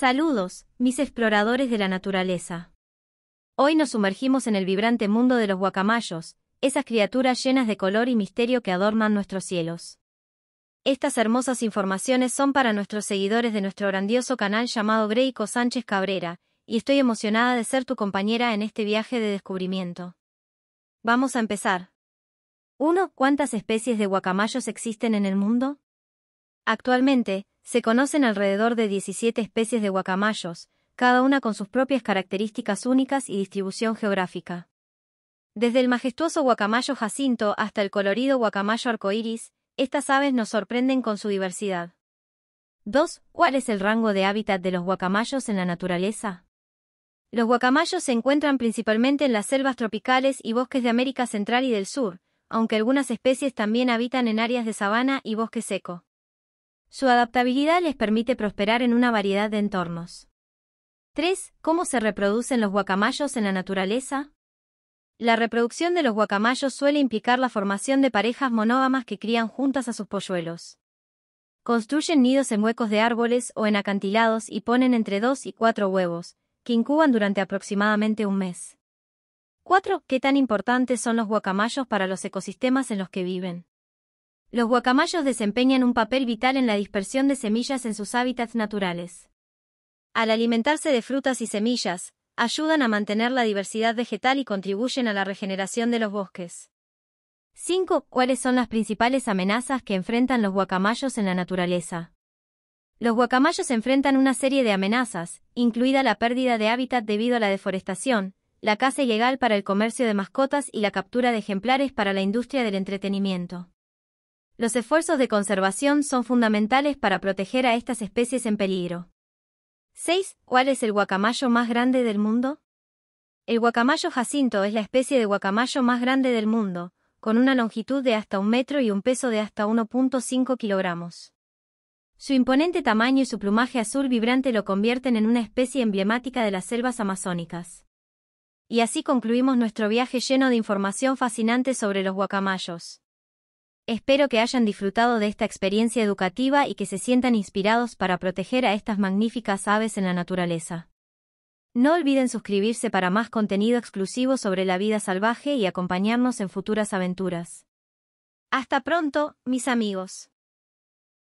Saludos, mis exploradores de la naturaleza. Hoy nos sumergimos en el vibrante mundo de los guacamayos, esas criaturas llenas de color y misterio que adornan nuestros cielos. Estas hermosas informaciones son para nuestros seguidores de nuestro grandioso canal llamado Greico Sánchez Cabrera, y estoy emocionada de ser tu compañera en este viaje de descubrimiento. Vamos a empezar. 1. ¿Cuántas especies de guacamayos existen en el mundo? Actualmente, se conocen alrededor de 17 especies de guacamayos, cada una con sus propias características únicas y distribución geográfica. Desde el majestuoso guacamayo jacinto hasta el colorido guacamayo arcoíris, estas aves nos sorprenden con su diversidad. 2. ¿Cuál es el rango de hábitat de los guacamayos en la naturaleza? Los guacamayos se encuentran principalmente en las selvas tropicales y bosques de América Central y del Sur, aunque algunas especies también habitan en áreas de sabana y bosque seco. Su adaptabilidad les permite prosperar en una variedad de entornos. 3. ¿Cómo se reproducen los guacamayos en la naturaleza? La reproducción de los guacamayos suele implicar la formación de parejas monógamas que crían juntas a sus polluelos. Construyen nidos en huecos de árboles o en acantilados y ponen entre dos y cuatro huevos, que incuban durante aproximadamente un mes. 4. ¿Qué tan importantes son los guacamayos para los ecosistemas en los que viven? Los guacamayos desempeñan un papel vital en la dispersión de semillas en sus hábitats naturales. Al alimentarse de frutas y semillas, ayudan a mantener la diversidad vegetal y contribuyen a la regeneración de los bosques. 5. ¿Cuáles son las principales amenazas que enfrentan los guacamayos en la naturaleza? Los guacamayos enfrentan una serie de amenazas, incluida la pérdida de hábitat debido a la deforestación, la caza ilegal para el comercio de mascotas y la captura de ejemplares para la industria del entretenimiento. Los esfuerzos de conservación son fundamentales para proteger a estas especies en peligro. 6. ¿Cuál es el guacamayo más grande del mundo? El guacamayo jacinto es la especie de guacamayo más grande del mundo, con una longitud de hasta un metro y un peso de hasta 1.5 kilogramos. Su imponente tamaño y su plumaje azul vibrante lo convierten en una especie emblemática de las selvas amazónicas. Y así concluimos nuestro viaje lleno de información fascinante sobre los guacamayos. Espero que hayan disfrutado de esta experiencia educativa y que se sientan inspirados para proteger a estas magníficas aves en la naturaleza. No olviden suscribirse para más contenido exclusivo sobre la vida salvaje y acompañarnos en futuras aventuras. Hasta pronto, mis amigos.